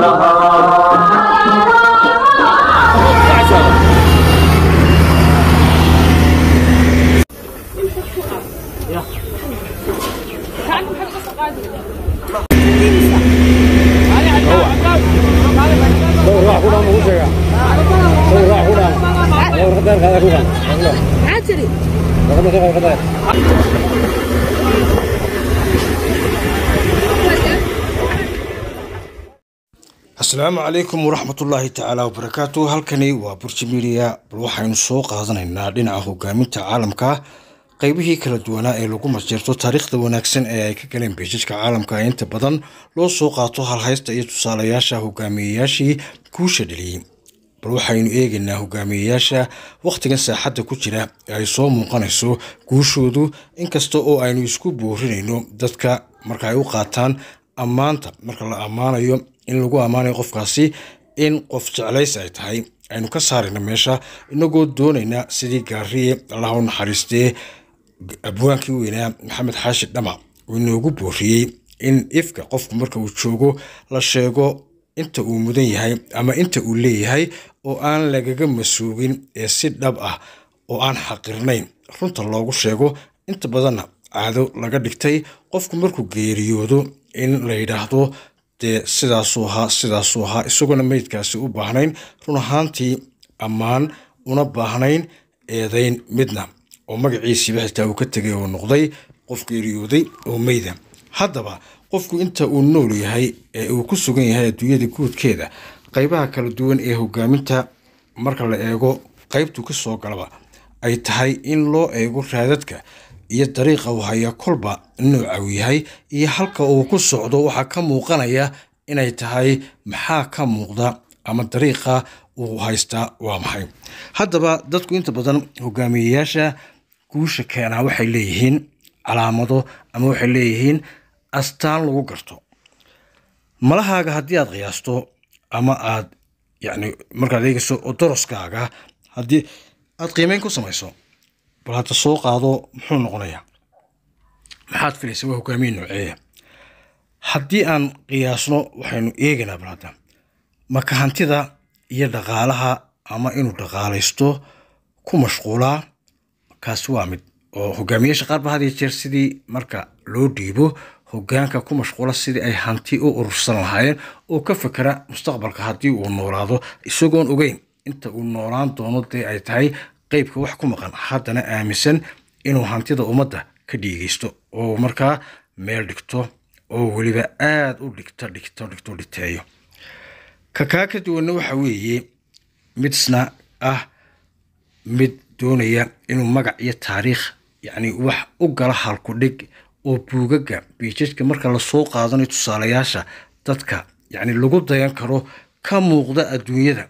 大小的。呀。看不看这个？看。走啊，走啊，走啊！asalaamu calaykum waraxmat ullaahi tacaala wabarakaatu halkani waa burji midiya bal waxaynu soo qaadanaynaa dhinaca hogaaminta caalamka qeybihii kala duwanaa ee lagu masjeerto taariikhda wanaagsan ee ay ka galeen beejajka caalamka inta badan loo soo qaato halhaysta iyo tusaalayaasha hogaamiyeyaashii guusha dheliyey bal waxaynu eegaynaa hogaamiyeyaasha wakhtigan saaxadda ku jira ee ay soo muuqanayso guushoodu inkasta oo aynu isku buurinayno dadka marka ay u qaataan ammaanta marka la ammaanayo in lagu ammaanayo qofkaasi in qof jeclays ay tahay aynu ka saarayna meesha inagoo doonayna sidii gaariye allaha u naxariistee abwaankii weynaa maxamed xaashi dhama uu inoogu booriyey in ifka qofku marka uu joogo la sheego inta uu mudan yahay ama inta uu leeyahay oo aan lagaga masuugin ee si dhab ah oo aan xaqirnayn runta loogu sheego inta badanna caado laga dhigtay qofku markuu geeriyoodo in la yidhaahdo dee sidaasuu ahaa sidaasuu ahaa isagoona meydkaasi u baahnayn run ahaantii ammaan una baahnayn eedayn midna oo magaciisiiba xitaa uu ka tegay oo noqday qof geeriyooday oo meyda haddaba qofku inta uu nool yahay ee uu ku sugan yahay adduunyada guudkeeda qaybaha kala duwan ee hogaaminta marka la eego qaybtu ka soo galaba ay tahay in loo eego raadadka iyo dariiqa uu haya kolba nooca uu yahay iyo halka uu ku socdo waxaa ka muuqanaya inay tahay maxaa ka muuqda ama dariiqa uu haystaa waa maxay haddaba dadku inta badan hogaamiyeyaasha guusha keenaa waxay leeyihiin calaamado ama waxay leeyihiin astaan lagu garto malahaaga haddii aad qiyaasto ama aad yani markaad eegeyso odoroskaaga haddii aad qiimeyn ku samayso bal hadda soo qaado muxuu noqonayaa maxaad filaysa waa hogaamiye nooceeya haddii aan qiyaasno waxaynu eeganaa bal hadda marka hantida iyo dhaqaalaha ama inuu dhaqaalaysto ku mashquulaa kaasi waa mid oo hogaamiyaasha qaar ba had jeer sidii marka loo dhiibo hogaanka ku mashquula sidii ay hanti u urursan lahaayeen oo ka fekera mustaqbalka haddii uu noolaado isagoon ogeyn inta uu noolaan doono dee ay tahay qeybka wax ku maqan haddana aaminsan inuu hantida ummadda ka dhiigeysto oo markaa meel dhigto oo weliba aad u dhigto dhigto dhigto dhiteeyo kakaa ka duwanna waxa weeye mid ah mid doonaya inuu magac iyo taariikh yacni wax u gala halku dhig oo buugaga biijajka marka lasoo qaadanayo tusaalayaasha dadka yacni lagu dayan karo ka muuqda adduunyada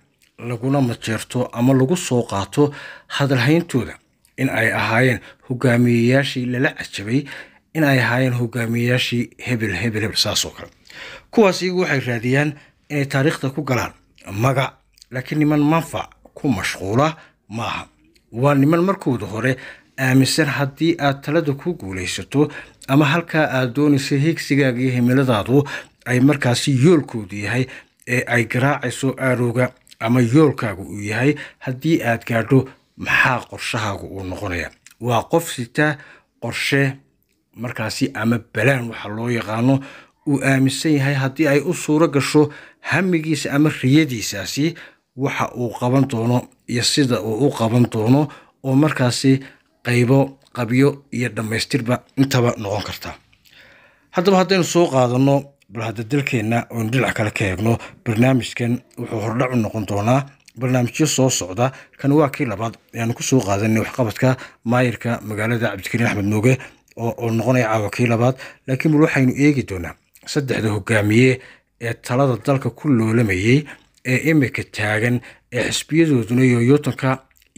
laguna majeerto ama lagu soo qaato hadalhayntooda in ay ahaayeen hogaamiyeyaashii lala cajabay in ay ahaayeen hogaamiyeyaashii hebel hebel hebel saasoo kale kuwaas iyagu waxay raadiyaan inay taariikhda ku galaan magac laakiin niman manfac ku mashquula ma aha waa niman markooda hore aaminsan haddii aad talada ku guulaysato ama halkaa aad doonaysa hiigsigaaga iyo himiladaadu ay markaasi yoolkoodu yahay ee ay garaacayso aarooga ama yoolkaagu uu yahay haddii aad gaadho maxaa qorshahaagu uu noqonaya waa qof sitaa qorshe markaasi ama balaan waxa loo yaqaano uu aaminsan yahay haddii ay u suuro gasho hamigiisa ama riyadiisaasi waxa uu qaban doono iyo sida uu u qaban doono oo markaasi qaybo qabyo iyo dhammaystirba intaba noqon karta haddaba haddaynu soo qaadanno bal hadda dalkeenna oonu dhinac ah kale ka eegno barnaamijkan wuxuu hordhac u noqon doonaa barnaamijyo soo socda kan waa kii labaad ayaanu ku soo qaadanay waxqabadka maayirka magaalada cabdikariin axmed mooge oo noqonaya caawa kii labaad laakiin bal waxaynu eegi doonaa saddexda hogaamiye ee talada dalka ku loolamayey ee imika taagan ee xisbiyadooduna yooyootanka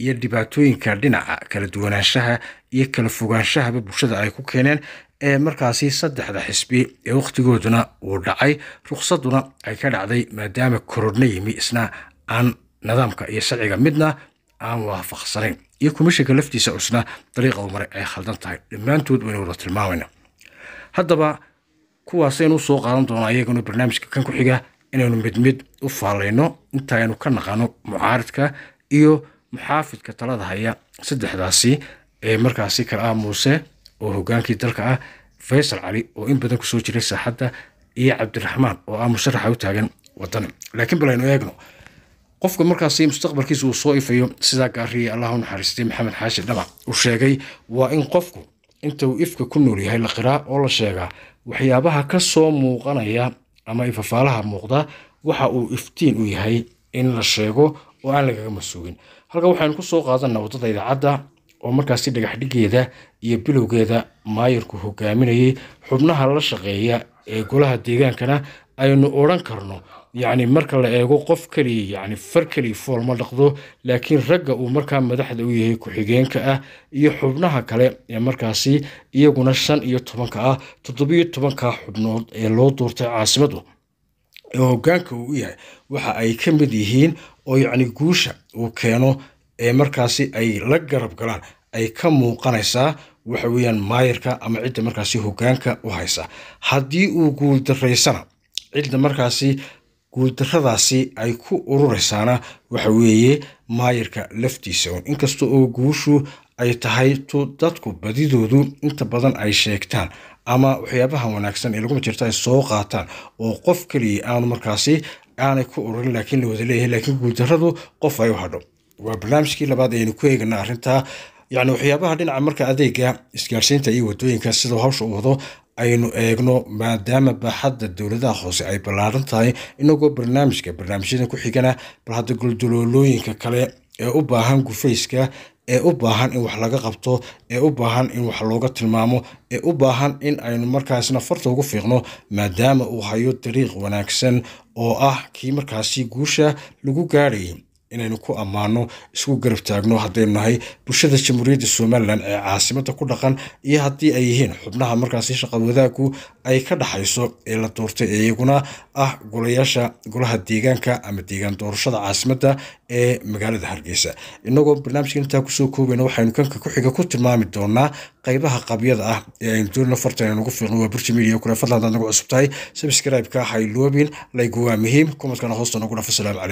iyo dhibaatooyinka dhinaca kala duwanaanshaha iyo kala fogaanshahaba bulshada ay ku keeneen ee markaasi saddexda xisbi ee wakhtigooduna uu dhacay rukhsaduna ay ka dhacday maadaama korodhna yimi isna aan nidaamka iyo sharciga midna aan waafaqsanayn iyo komishanka laftiisa isna dariiqa u ay khaldan tahay dhammaantood waynu wada tilmaamayna haddaba kuwaasaynu soo qaadan doonaa iyaganu barnaamijka kan ku xiga inaynu mid mid u faalayno intaaynu ka naqano mucaaridka iyo muxaafidka talada haya saddexdaasi ee markaasi kala ah muuse oo hogaankii dalka ah faysal cali oo in badan kusoo jiray saaxadda iyo cabdiraxmaan oo ah musharaxa u taagan wadan laakiin bal aynu eegno qofka markaasi mustaqbalkiisa uu soo ifayo sidaa gaariye allah naxariistay maxamed xaashi dhaba uu sheegay waa in qofku inta uu ifka ku nool yahay la qiraa oo la sheegaa waxyaabaha ka soo muuqanaya ama ifafaalaha muuqda waxa uu iftiin u yahay in la sheego oo aan lagaga masuugin halka waxaynu ku soo qaadanna waddada idaacadda oo markaasi dhagaxdhigeeda iyo bilowgeeda maayarku hogaaminayay xubnaha la shaqeeya ee golaha deegaankana aynu odhan karno yacni marka la eego qof keliya yacni far keliya fool ma dhaqdo laakiin ragga uu markaa madaxda u yahay ku-xigeenka ah iyo xubnaha kale ee markaasi iyaguna shan iyo tobanka ah toddobiyo tobanka xubnood ee loo duurtay caasimadu ee hogaanka uu u yahay waxa ay ka mid yihiin oo yacni guusha uu keeno ee markaasi ay la garab galaan ay ka muuqanaysaa waxa weeyaan maayirka ama cidda markaasi hoggaanka u haysa haddii uu guuldaraysana cidda markaasi guuldarradaasi ay ku ururaysaana waxa weeye maayirka laftiisa un inkasta oo guushu ay tahay tu dadku badidoodu inta badan ay sheegtaan ama waxyaabaha wanaagsan ee lagu majirto ay soo qaataan oo qof keliya aanu markaasi aanay ku ururin laakiin la wada leeyahay laakiin guuldarradu qof ay u hadho waa barnaamijkii labaad ayaynu ku eegana arrintaa yani waxyaabaha dhinaca marka adeega isgaarsiinta iyo wadooyinka sidau hawsha u wado aynu eegno maadaama baaxadda dowladaha hoose ay ballaaran tahay inagoo barnaamijka barnaamijyada ku xigana bal hadda guldaloolooyinka kale ee u baahan gufayska ee u baahan in wax laga qabto ee u baahan in wax looga tilmaamo ee u baahan in aynu markaasna farta ugu fiiqno maadaama uu hayo dariiq wanaagsan oo ah kii markaasi guusha lagu gaarayay inaynu ku ammaano isku garab taagno haddaynu nahay bulshada jamhuuriyadda somalilan ee caasimada ku dhaqan iyo haddii ay yihiin xubnaha markaasi shaqa wadaagku ay ka dhaxayso ee la doortay ee iyaguna ah golayaasha golaha deegaanka ama deegaan doorashada caasimada ee magaalada hargeysa inagoo barnaamijka intaa kusoo koobeyna waxaynu kanka ku-xiga ku tilmaami doonaa qaybaha qabyada ah ee aynu doonana farta inaan fiiqno waa burji media kule fadlan hadaad nagu cusub tahay sabskraibeka ha iloobin layguwaa muhiim komadkana hoostan ugu dhafa calaykum